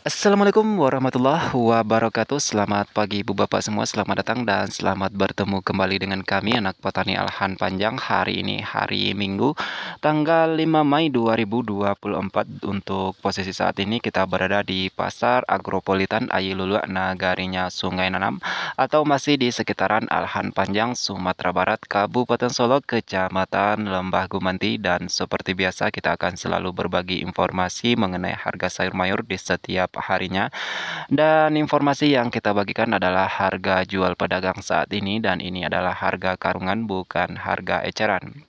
Assalamualaikum warahmatullahi wabarakatuh Selamat pagi ibu bapak semua Selamat datang dan selamat bertemu kembali dengan kami Anak Petani Alhan Panjang Hari ini hari Minggu Tanggal 5 Mei 2024 Untuk posisi saat ini kita berada di Pasar Agropolitan Ayilulua Nagarinya Sungai Nanam Atau masih di sekitaran Alhan Panjang Sumatera Barat Kabupaten Solo Kecamatan Lembah Gumanti Dan seperti biasa kita akan selalu berbagi informasi mengenai harga sayur mayur di setiap setiap harinya. Dan informasi yang kita bagikan adalah harga jual pedagang saat ini dan ini adalah harga karungan bukan harga eceran.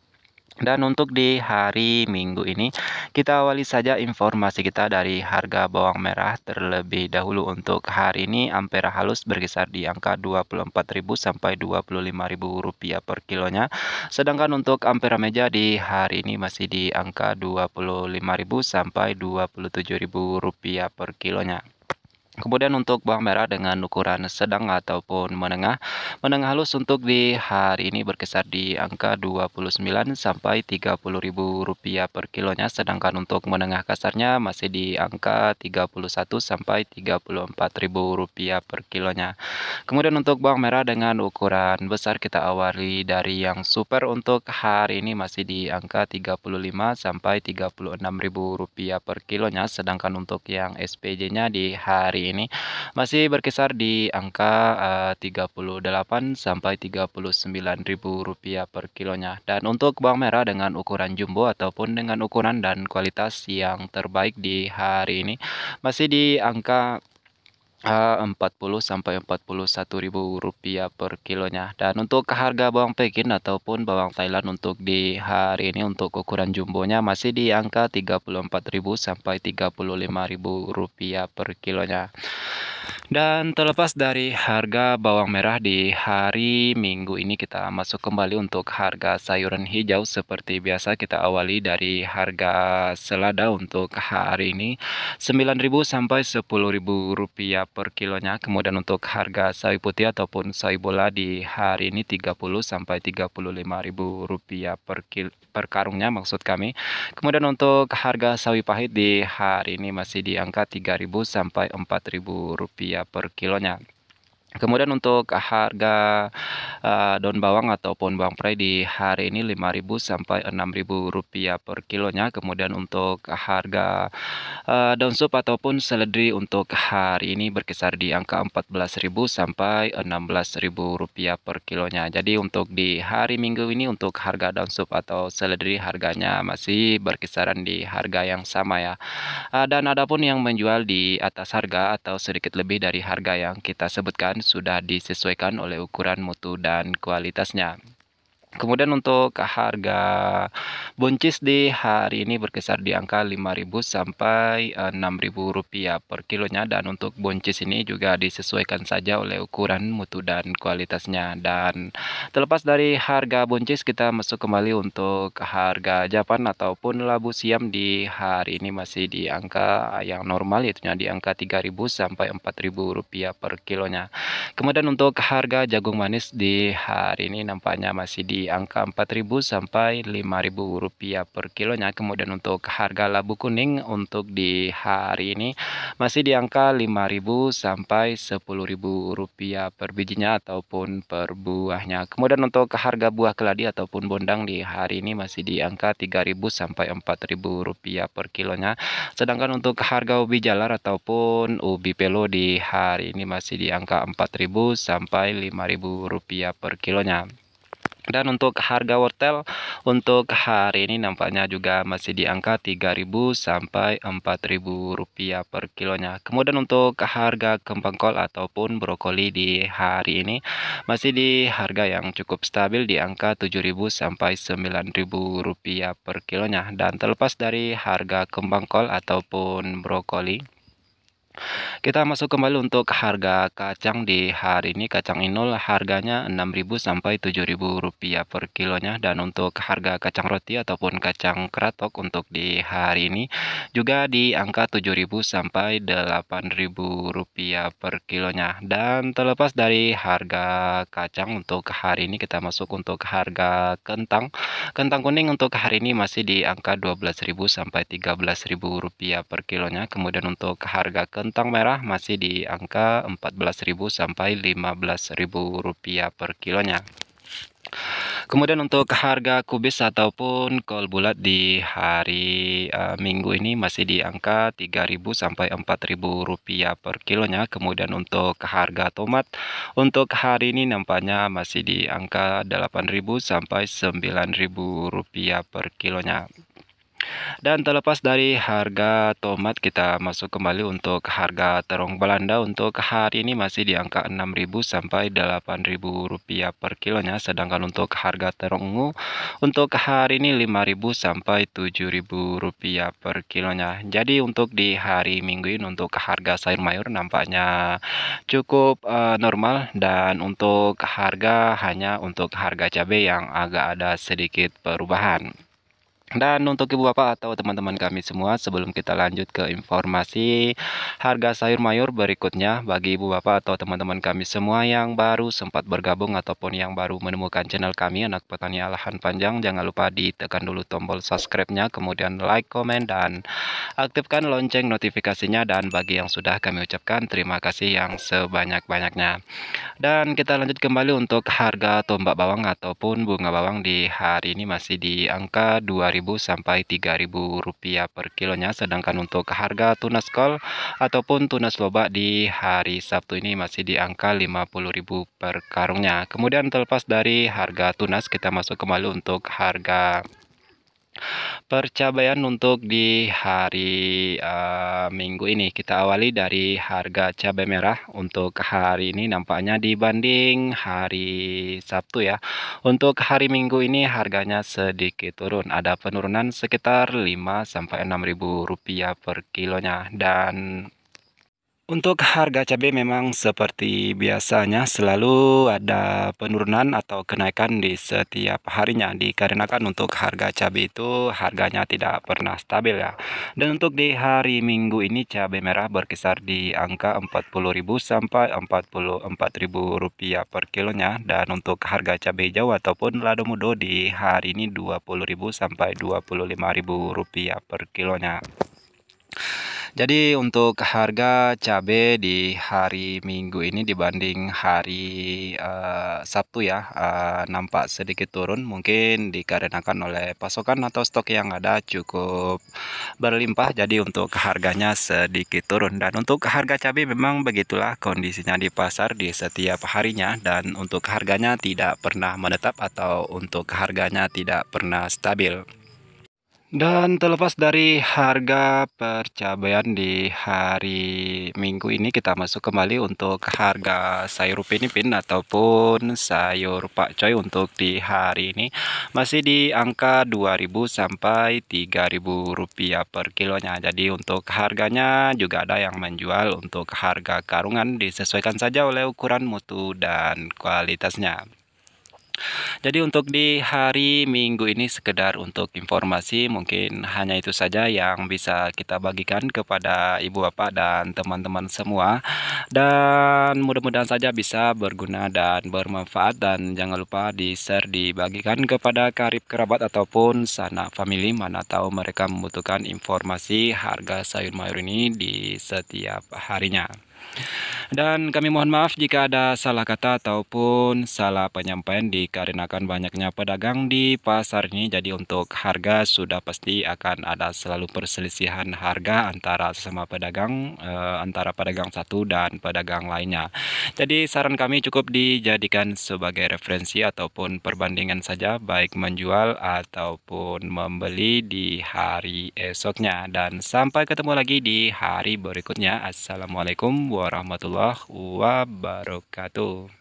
Dan untuk di hari Minggu ini, kita awali saja informasi kita dari harga bawang merah terlebih dahulu untuk hari ini ampera halus berkisar di angka 24.000 sampai 25.000 rupiah per kilonya. Sedangkan untuk ampera meja di hari ini masih di angka 25.000 sampai 27.000 rupiah per kilonya. Kemudian untuk bawang merah dengan ukuran sedang ataupun menengah, menengah halus untuk di hari ini berkisar di angka 29 sampai ribu rupiah per kilonya, sedangkan untuk menengah kasarnya masih di angka 31 sampai ribu rupiah per kilonya. Kemudian untuk bawang merah dengan ukuran besar kita awali dari yang super untuk hari ini masih di angka 35 sampai ribu rupiah per kilonya, sedangkan untuk yang SPJ-nya di hari hari ini masih berkisar di angka eh, uh, 38 sampai ribu rupiah per kilonya. Dan untuk bawang merah dengan ukuran jumbo ataupun dengan ukuran dan kualitas yang terbaik di hari ini masih di angka 40 eh, sampai 41 ribu rupiah per kilonya dan untuk harga bawang pekin ataupun bawang Thailand untuk di hari ini untuk ukuran jumbonya masih di angka 34.000 sampai 35.000 rupiah per kilonya dan terlepas dari harga bawang merah di hari Minggu ini kita masuk kembali untuk harga sayuran hijau seperti biasa kita awali dari harga selada untuk hari ini 9.000 sampai 10.000 rupiah per kilonya. Kemudian untuk harga sawi putih ataupun sawi bola di hari ini 30 sampai 35 ribu rupiah per, kil, per karungnya maksud kami. Kemudian untuk harga sawi pahit di hari ini masih di angka 3000 sampai 4000 rupiah per kilonya. Kemudian untuk harga uh, daun bawang ataupun bawang pre di hari ini 5.000 sampai 6.000 rupiah per kilonya. Kemudian untuk harga uh, daun sup ataupun seledri untuk hari ini berkisar di angka 14.000 sampai 16.000 rupiah per kilonya. Jadi untuk di hari Minggu ini untuk harga daun sup atau seledri harganya masih berkisaran di harga yang sama ya. Uh, dan pun yang menjual di atas harga atau sedikit lebih dari harga yang kita sebutkan sudah disesuaikan oleh ukuran mutu dan kualitasnya. Kemudian untuk harga buncis di hari ini berkisar di angka 5.000 sampai 6.000 eh, rupiah per kilonya dan untuk buncis ini juga disesuaikan saja oleh ukuran mutu dan kualitasnya dan terlepas dari harga buncis kita masuk kembali untuk harga japan ataupun labu siam di hari ini masih di angka yang normal yaitu di angka 3.000 sampai 4.000 rupiah per kilonya. Kemudian untuk harga jagung manis di hari ini nampaknya masih di di angka 4.000 sampai 5.000 rupiah per kilonya kemudian untuk harga labu kuning untuk di hari ini masih di angka 5.000 sampai 10.000 rupiah per bijinya ataupun per buahnya kemudian untuk harga buah keladi ataupun bondang di hari ini masih di angka 3.000 sampai 4.000 rupiah per kilonya sedangkan untuk harga ubi jalar ataupun ubi pelo di hari ini masih di angka 4.000 sampai 5.000 rupiah per kilonya dan untuk harga wortel untuk hari ini nampaknya juga masih di angka 3000 sampai 4000 rupiah per kilonya kemudian untuk harga kembang kol ataupun brokoli di hari ini masih di harga yang cukup stabil di angka 7000 sampai 9000 rupiah per kilonya dan terlepas dari harga kembang kol ataupun brokoli kita masuk kembali untuk harga kacang di hari ini kacang inul harganya 6.000 sampai 7.000 rupiah per kilonya dan untuk harga kacang roti ataupun kacang keratok untuk di hari ini juga di angka 7.000 sampai 8.000 rupiah per kilonya dan terlepas dari harga kacang untuk hari ini kita masuk untuk harga kentang kentang kuning untuk hari ini masih di angka 12.000 sampai 13.000 rupiah per kilonya kemudian untuk harga ke Kentang merah masih di angka 14.000 sampai 15.000 rupiah per kilonya. Kemudian untuk harga kubis ataupun kol bulat di hari uh, Minggu ini masih di angka 3.000 sampai 4.000 rupiah per kilonya. Kemudian untuk harga tomat untuk hari ini nampaknya masih di angka 8.000 sampai 9.000 rupiah per kilonya. Dan terlepas dari harga tomat kita masuk kembali untuk harga terong Belanda untuk hari ini masih di angka 6.000 sampai 8.000 rupiah per kilonya sedangkan untuk harga terong ungu untuk hari ini 5.000 sampai 7.000 rupiah per kilonya. Jadi untuk di hari Minggu ini untuk harga sayur mayur nampaknya cukup uh, normal dan untuk harga hanya untuk harga cabai yang agak ada sedikit perubahan. Dan untuk ibu bapak atau teman-teman kami semua, sebelum kita lanjut ke informasi harga sayur mayur berikutnya, bagi ibu bapak atau teman-teman kami semua yang baru sempat bergabung ataupun yang baru menemukan channel kami Anak Petani alahan Panjang, jangan lupa ditekan dulu tombol subscribe-nya, kemudian like, komen, dan aktifkan lonceng notifikasinya. Dan bagi yang sudah kami ucapkan terima kasih yang sebanyak-banyaknya. Dan kita lanjut kembali untuk harga tombak bawang ataupun bunga bawang di hari ini masih di angka 2000 sampai 3000 rupiah per kilonya sedangkan untuk harga tunas kol ataupun tunas lobak di hari Sabtu ini masih di angka 50.000 per karungnya kemudian terlepas dari harga tunas kita masuk kembali untuk harga Percabaian untuk di hari, uh, Minggu ini kita awali dari harga cabai merah untuk hari ini nampaknya dibanding hari Sabtu ya. Untuk hari Minggu ini harganya sedikit turun, ada penurunan sekitar lima sampai sampai ribu rupiah per kilonya dan untuk harga cabai memang seperti biasanya selalu ada penurunan atau kenaikan di setiap harinya dikarenakan untuk harga cabai itu harganya tidak pernah stabil ya. Dan untuk di hari Minggu ini cabai merah berkisar di angka 40.000 sampai 44.000 rupiah per kilonya dan untuk harga cabai hijau ataupun lado mudo di hari ini 20.000 sampai 25.000 rupiah per kilonya. Jadi untuk harga cabai di hari Minggu ini dibanding hari uh, Sabtu ya uh, nampak sedikit turun mungkin dikarenakan oleh pasokan atau stok yang ada cukup berlimpah jadi untuk harganya sedikit turun dan untuk harga cabai memang begitulah kondisinya di pasar di setiap harinya dan untuk harganya tidak pernah menetap atau untuk harganya tidak pernah stabil. Dan terlepas dari harga percabaian di hari Minggu ini kita masuk kembali untuk harga sayur pinipin ataupun sayur pakcoy untuk di hari ini masih di angka 2000 sampai 3000 rupiah per kilonya. Jadi untuk harganya juga ada yang menjual untuk harga karungan disesuaikan saja oleh ukuran mutu dan kualitasnya. Jadi untuk di hari Minggu ini sekedar untuk informasi mungkin hanya itu saja yang bisa kita bagikan kepada ibu bapak dan teman-teman semua dan mudah-mudahan saja bisa berguna dan bermanfaat dan jangan lupa di share dibagikan kepada karib kerabat ataupun sanak family mana tahu mereka membutuhkan informasi harga sayur mayur ini di setiap harinya. Dan kami mohon maaf jika ada salah kata ataupun salah penyampaian dikarenakan banyaknya pedagang di pasar ini. Jadi untuk harga sudah pasti akan ada selalu perselisihan harga antara sesama pedagang eh, antara pedagang satu dan pedagang lainnya. Jadi saran kami cukup dijadikan sebagai referensi ataupun perbandingan saja baik menjual ataupun membeli di hari esoknya dan sampai ketemu lagi di hari berikutnya. Assalamualaikum warahmatullahi warahmatullahi wabarakatuh